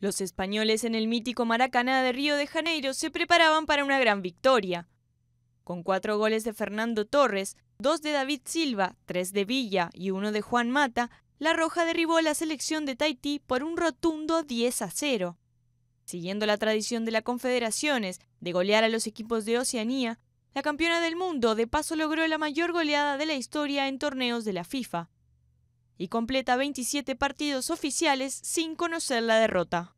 Los españoles en el mítico Maracaná de Río de Janeiro se preparaban para una gran victoria. Con cuatro goles de Fernando Torres, dos de David Silva, tres de Villa y uno de Juan Mata, la Roja derribó a la selección de Tahití por un rotundo 10 a 0. Siguiendo la tradición de las confederaciones de golear a los equipos de Oceanía, la campeona del mundo de paso logró la mayor goleada de la historia en torneos de la FIFA y completa 27 partidos oficiales sin conocer la derrota.